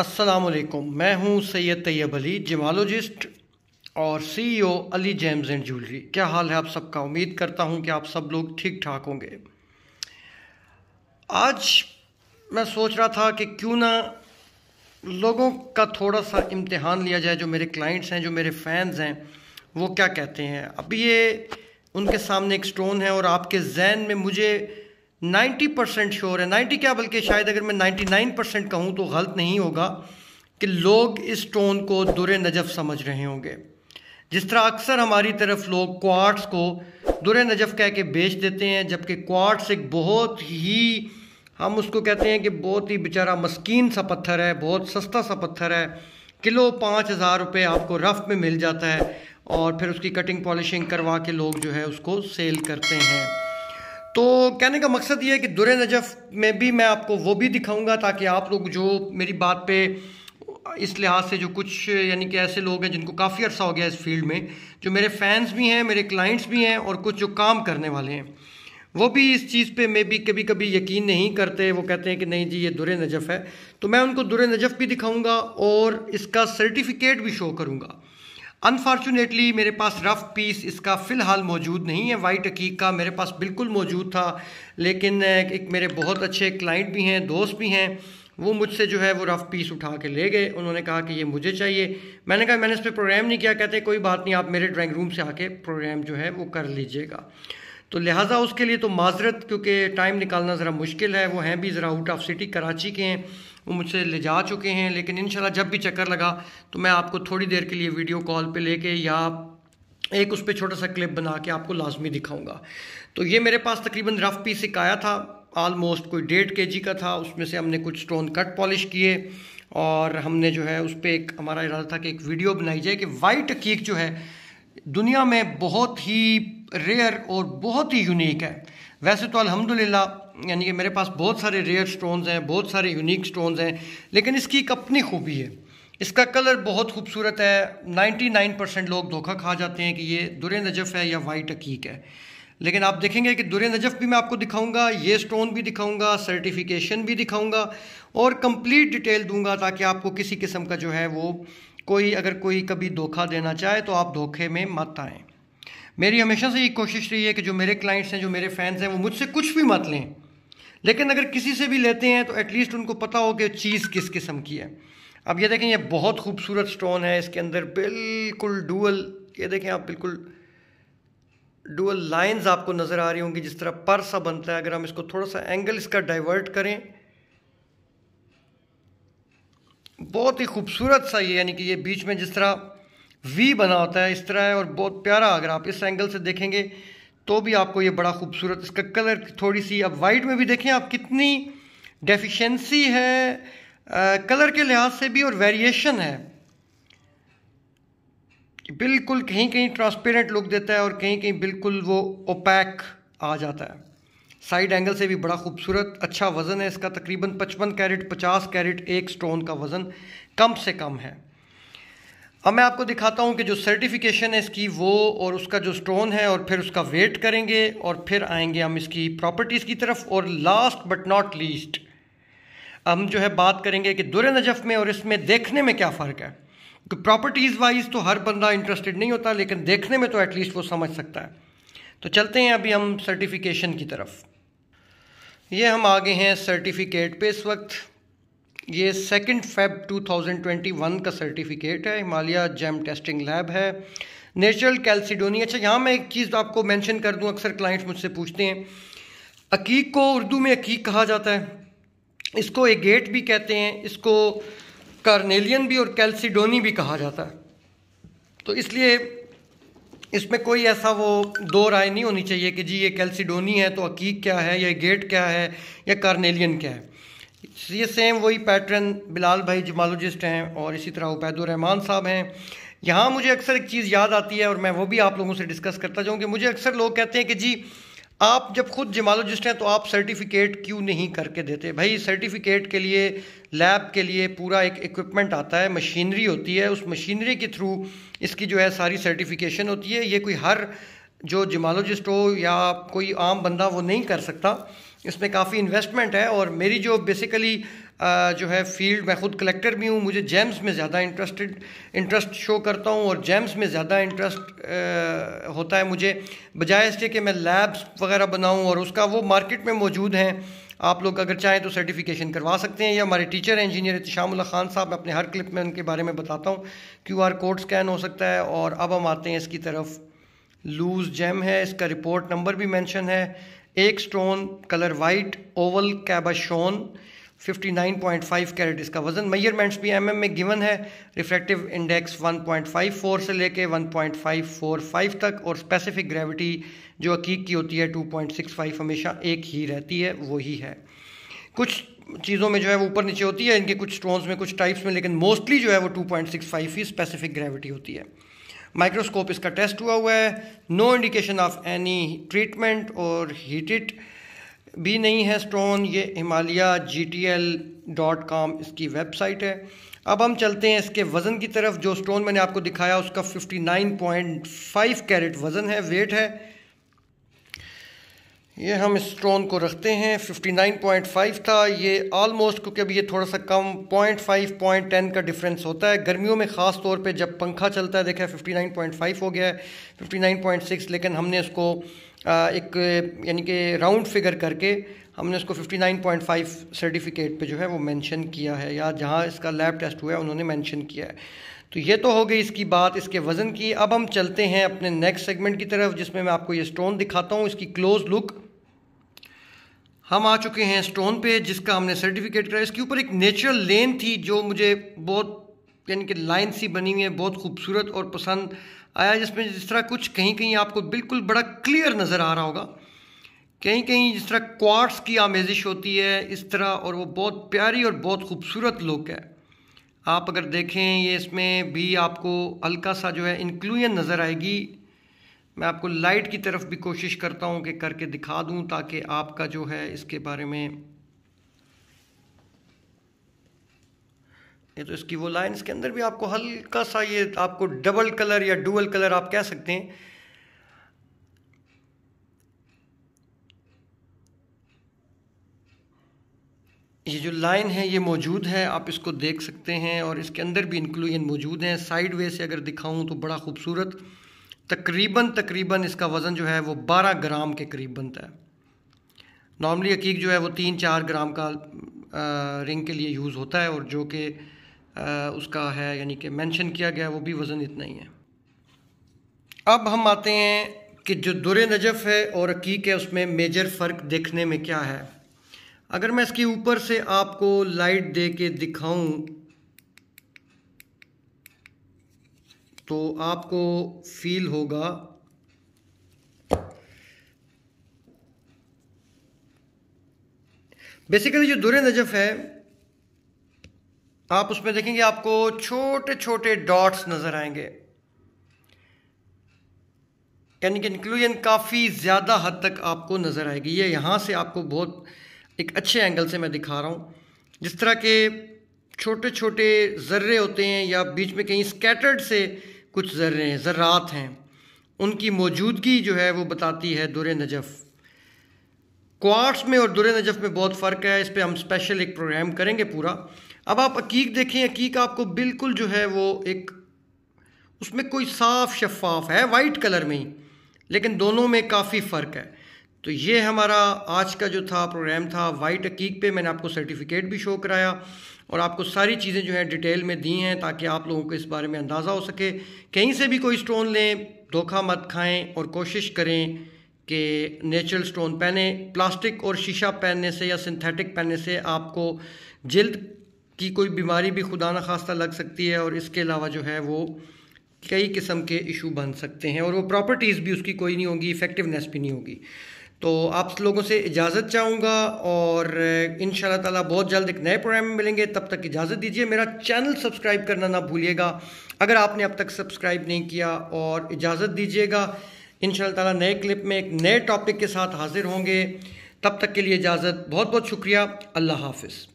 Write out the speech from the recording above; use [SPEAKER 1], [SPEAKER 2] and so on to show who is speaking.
[SPEAKER 1] असलकुम मैं हूं सैयद तैयब अली जिमालोजिस्ट और CEO e Ali gems and jewellery क्या हाल है आप सबका उम्मीद करता हूं कि आप सब लोग ठीक ठाक होंगे आज मैं सोच रहा था कि क्यों ना लोगों का थोड़ा सा इम्तिहान लिया जाए जो मेरे क्लाइंट्स हैं जो मेरे फैंस हैं वो क्या कहते हैं अब ये उनके सामने एक स्टोन है और आपके जहन में मुझे 90 परसेंट श्योर है 90 क्या बल्कि शायद अगर मैं 99 परसेंट कहूँ तो गलत नहीं होगा कि लोग इस स्टोन को दुर नजफ समझ रहे होंगे जिस तरह अक्सर हमारी तरफ लोग क्वार्ट्स को दुर नजफ कह के बेच देते हैं जबकि क्वार्ट्स एक बहुत ही हम उसको कहते हैं कि बहुत ही बेचारा मस्किन सा पत्थर है बहुत सस्ता सा पत्थर है किलो पाँच हज़ार रुपये आपको रफ़ में मिल जाता है और फिर उसकी कटिंग पॉलिशिंग करवा के लोग जो है उसको सेल करते हैं तो कहने का मकसद ये है कि दुर नजफ़ में भी मैं आपको वो भी दिखाऊंगा ताकि आप लोग जो मेरी बात पे इस लिहाज से जो कुछ यानी कि ऐसे लोग हैं जिनको काफ़ी अर्सा हो गया इस फील्ड में जो मेरे फैंस भी हैं मेरे क्लाइंट्स भी हैं और कुछ जो काम करने वाले हैं वो भी इस चीज़ पे मे भी कभी कभी यकीन नहीं करते वो कहते हैं कि नहीं जी ये दुर नजफ़ है तो मैं उनको दुर नजफ़ भी दिखाऊँगा और इसका सर्टिफिकेट भी शो करूँगा अनफॉर्चुनेटली मेरे पास रफ़ पीस इसका फ़िलहाल मौजूद नहीं है वाइट अकीक का मेरे पास बिल्कुल मौजूद था लेकिन एक मेरे बहुत अच्छे क्लाइंट भी हैं दोस्त भी हैं वो मुझसे जो है वो रफ़ पीस उठा के ले गए उन्होंने कहा कि ये मुझे चाहिए मैंने कहा मैंने इस पर प्रोग्राम नहीं किया कहते कोई बात नहीं आप मेरे ड्राइंग रूम से आके प्रोग्राम जो है वो कर लीजिएगा तो लिहाजा उसके लिए तो माजरत क्योंकि टाइम निकालना ज़रा मुश्किल है वो हैं भी ज़रा आउट ऑफ सिटी कराची के हैं वो मुझसे ले जा चुके हैं लेकिन इन जब भी चक्कर लगा तो मैं आपको थोड़ी देर के लिए वीडियो कॉल पर ले या एक उस पर छोटा सा क्लिप बना के आपको लाजमी दिखाऊंगा तो ये मेरे पास तकरीबन रफ़ पीस एक आया था आलमोस्ट कोई डेढ़ के जी का था उसमें से हमने कुछ स्टोन कट पॉलिश किए और हमने जो है उस पर एक हमारा इरादा था कि एक वीडियो बनाई जाए कि वाइट कीक जो है दुनिया में बहुत ही रेयर और बहुत ही यूनिक है वैसे तो अलहमदिल्ला यानी कि मेरे पास बहुत सारे रेयर स्टोन्स हैं बहुत सारे यूनिक स्टोन्स हैं लेकिन इसकी एक अपनी खूबी है इसका कलर बहुत खूबसूरत है 99 परसेंट लोग धोखा खा जाते हैं कि ये दुरे नजफ़ है या वाइट अकीक है लेकिन आप देखेंगे कि दुर नजफ़ भी मैं आपको दिखाऊंगा ये स्टोन भी दिखाऊंगा सर्टिफिकेशन भी दिखाऊंगा और कंप्लीट डिटेल दूंगा ताकि आपको किसी किस्म का जो है वो कोई अगर कोई कभी धोखा देना चाहे तो आप धोखे में मत आएँ मेरी हमेशा से ये कोशिश रही है कि जो मेरे क्लाइंट्स हैं जो मेरे फैंस हैं वो मुझसे कुछ भी मत लें लेकिन अगर किसी से भी लेते हैं तो एटलीस्ट उनको पता हो कि चीज़ किस किस्म की है अब ये देखें ये बहुत खूबसूरत स्टोन है इसके अंदर बिल्कुल डुअल ये देखें आप बिल्कुल डुअल लाइंस आपको नज़र आ रही होंगी जिस तरह पर सा बनता है अगर हम इसको थोड़ा सा एंगल इसका डाइवर्ट करें बहुत ही खूबसूरत सा ये यानी कि ये बीच में जिस तरह वी बना होता है इस तरह है और बहुत प्यारा अगर आप इस एंगल से देखेंगे तो भी आपको ये बड़ा खूबसूरत इसका कलर थोड़ी सी अब वाइट में भी देखें आप कितनी डेफिशिएंसी है आ, कलर के लिहाज से भी और वेरिएशन है बिल्कुल कहीं कहीं ट्रांसपेरेंट लुक देता है और कहीं कहीं बिल्कुल वो ओपैक आ जाता है साइड एंगल से भी बड़ा खूबसूरत अच्छा वज़न है इसका तकरीबन पचपन कैरेट पचास कैरेट एक स्टोन का वज़न कम से कम है अब मैं आपको दिखाता हूँ कि जो सर्टिफिकेशन है इसकी वो और उसका जो स्टोन है और फिर उसका वेट करेंगे और फिर आएंगे हम इसकी प्रॉपर्टीज़ की तरफ और लास्ट बट नॉट लीस्ट हम जो है बात करेंगे कि दुर नजफ़ में और इसमें देखने में क्या फ़र्क है कि प्रॉपर्टीज़ वाइज तो हर बंदा इंटरेस्टेड नहीं होता लेकिन देखने में तो एटलीस्ट वो समझ सकता है तो चलते हैं अभी हम सर्टिफिकेशन की तरफ ये हम आगे हैं सर्टिफिकेट पे इस वक्त ये सेकेंड फेब 2021 का सर्टिफिकेट है हिमालय जैम टेस्टिंग लैब है नेचुरल कैल्सिडोनी अच्छा यहाँ मैं एक चीज़ आपको मेंशन कर दूँ अक्सर क्लाइंट्स मुझसे पूछते हैं अकीक को उर्दू में अकीक कहा जाता है इसको एगेट भी कहते हैं इसको कार्नेलियन भी और कैल्सिडोनी भी कहा जाता है तो इसलिए इसमें कोई ऐसा वो दो राय नहीं होनी चाहिए कि जी ये कैल्सिडोनी है तो अकीक क्या है या गेट क्या है या कार्नेलियन क्या है ये सेम वही पैटर्न बिलाल भाई जमालोजिस्ट हैं और इसी तरह रहमान साहब हैं यहाँ मुझे अक्सर एक चीज़ याद आती है और मैं वो भी आप लोगों से डिस्कस करता जाऊँ कि मुझे अक्सर लोग कहते हैं कि जी आप जब खुद जमालोजिस्ट हैं तो आप सर्टिफिकेट क्यों नहीं करके देते भाई सर्टिफिकेट के लिए लैब के लिए पूरा एक इक्विपमेंट आता है मशीनरी होती है उस मशीनरी के थ्रू इसकी जो है सारी सर्टिफिकेशन होती है ये कोई हर जो जमालोजिस्ट हो या कोई आम बंदा वो नहीं कर सकता इसमें काफ़ी इन्वेस्टमेंट है और मेरी जो बेसिकली जो है फील्ड मैं ख़ुद कलेक्टर भी हूँ मुझे जेम्स में ज़्यादा इंटरेस्टेड इंटरेस्ट शो करता हूँ और जेम्स में ज़्यादा इंटरेस्ट होता है मुझे बजाय इसके कि मैं लैब्स वगैरह बनाऊँ और उसका वो मार्केट में मौजूद हैं आप लोग अगर चाहें तो सर्टिफिकेशन करवा सकते हैं या हमारे टीचर इंजीनियर शामुल्ला खान साहब मैं अपने हर क्लिप में उनके बारे में बताता हूँ क्यू आर कोड स्कैन हो सकता है और अब हम आते हैं इसकी तरफ लूज जैम है इसका रिपोर्ट नंबर भी मैंशन है एक stone colour white oval cabochon 59.5 carat इसका वजन मेजरमेंट्स भी एमएम में गिवन है रिफ्रैक्टिव इंडेक्स 1.54 से लेके 1.545 तक और स्पेसिफिक ग्रेविटी जो अकीक की होती है 2.65 हमेशा एक ही रहती है वही है कुछ चीज़ों में जो है वो ऊपर नीचे होती है इनके कुछ स्टोन्स में कुछ टाइप्स में लेकिन मोस्टली जो है वो 2.65 ही स्पेसिफिक ग्रेविटी होती है माइक्रोस्कोप इसका टेस्ट हुआ हुआ है no indication of any treatment और हीटेड भी नहीं है स्टोन ये Himalaya G T L dot com इसकी वेबसाइट है अब हम चलते हैं इसके वज़न की तरफ जो स्टोन मैंने आपको दिखाया उसका 59.5 कैरेट वज़न है वेट है ये हम स्टोन को रखते हैं 59.5 था ये आलमोस्ट क्योंकि अब ये थोड़ा सा कम पॉइंट फाइव पॉइंट टेन का डिफरेंस होता है गर्मियों में ख़ास तौर पे जब पंखा चलता है देखा 59.5 हो गया है 59.6 लेकिन हमने इसको एक यानी कि राउंड फिगर करके हमने इसको 59.5 सर्टिफिकेट पे जो है वो मेंशन किया है या जहाँ इसका लैब टेस्ट हुआ है उन्होंने मैंशन किया है तो ये तो हो गई इसकी बात इसके वज़न की अब हम चलते हैं अपने नेक्स्ट सेगमेंट की तरफ जिसमें मैं आपको ये स्टोन दिखाता हूँ इसकी क्लोज लुक हम आ चुके हैं स्टोन पे जिसका हमने सर्टिफिकेट कराया इसके ऊपर एक नेचुरल लेन थी जो मुझे बहुत यानी कि लाइन सी बनी हुई है बहुत खूबसूरत और पसंद आया जिसमें जिस तरह कुछ कहीं कहीं आपको बिल्कुल बड़ा क्लियर नज़र आ रहा होगा कहीं कहीं जिस तरह क्वार्ट्स की आमेजिश होती है इस तरह और वो बहुत प्यारी और बहुत खूबसूरत लुक है आप अगर देखें ये इसमें भी आपको हल्का सा जो है इंक्लूजन नज़र आएगी मैं आपको लाइट की तरफ भी कोशिश करता हूं कि करके दिखा दूं ताकि आपका जो है इसके बारे में ये तो इसकी वो लाइन के अंदर भी आपको हल्का सा ये आपको डबल कलर या डुअल कलर आप कह सकते हैं ये जो लाइन है ये मौजूद है आप इसको देख सकते हैं और इसके अंदर भी इंक्लूजन मौजूद हैं साइड वे से अगर दिखाऊं तो बड़ा खूबसूरत तकरीबन तकरीबन इसका वज़न जो है वो 12 ग्राम के करीब बनता है नॉर्मली अकीक जो है वो तीन चार ग्राम का आ, रिंग के लिए यूज़ होता है और जो कि उसका है यानी कि मेंशन किया गया वो भी वज़न इतना ही है अब हम आते हैं कि जो दुर नजफ़ है और अकीक है उसमें मेजर फ़र्क देखने में क्या है अगर मैं इसके ऊपर से आपको लाइट दे के दिखाऊँ तो आपको फील होगा बेसिकली जो दुर नजफ है आप उसमें देखेंगे आपको छोटे छोटे डॉट्स नजर आएंगे यानी कि इंक्लूजन काफ़ी ज़्यादा हद तक आपको नज़र आएगी ये यहां से आपको बहुत एक अच्छे एंगल से मैं दिखा रहा हूं जिस तरह के छोटे छोटे जर्रे होते हैं या बीच में कहीं स्कैटर्ड से कुछ ज़र्रे ज़र्रात हैं उनकी मौजूदगी जो है वो बताती है दुर नजफ़ क्वार्ट्स में और दुर नजफ़ में बहुत फ़र्क है इस पर हम स्पेशल एक प्रोग्राम करेंगे पूरा अब आप अकीक देखें अकीक आपको बिल्कुल जो है वो एक उसमें कोई साफ शफाफ है वाइट कलर में ही लेकिन दोनों में काफ़ी फ़र्क है तो ये हमारा आज का जो था प्रोग्राम था वाइट अकीक पे मैंने आपको सर्टिफिकेट भी शो कराया और आपको सारी चीज़ें जो है डिटेल में दी हैं ताकि आप लोगों को इस बारे में अंदाज़ा हो सके कहीं से भी कोई स्टोन लें धोखा मत खाएं और कोशिश करें कि नेचुरल स्टोन पहने प्लास्टिक और शीशा पहनने से या सिंथेटिक पहनने से आपको जल्द की कोई बीमारी भी खुदा न खास्ता लग सकती है और इसके अलावा जो है वो कई किस्म के इशू बन सकते हैं और वो प्रॉपर्टीज़ भी उसकी कोई नहीं होगी इफ़ेक्टिवनेस भी नहीं होगी तो आप लोगों से इजाज़त चाहूँगा और इन ताला बहुत जल्द एक नए प्रोग्राम में मिलेंगे तब तक इजाज़त दीजिए मेरा चैनल सब्सक्राइब करना ना भूलिएगा अगर आपने अब तक सब्सक्राइब नहीं किया और इजाज़त दीजिएगा इन ताला नए क्लिप में एक नए टॉपिक के साथ हाजिर होंगे तब तक के लिए इजाज़त बहुत बहुत शुक्रिया अल्लाह हाफिज़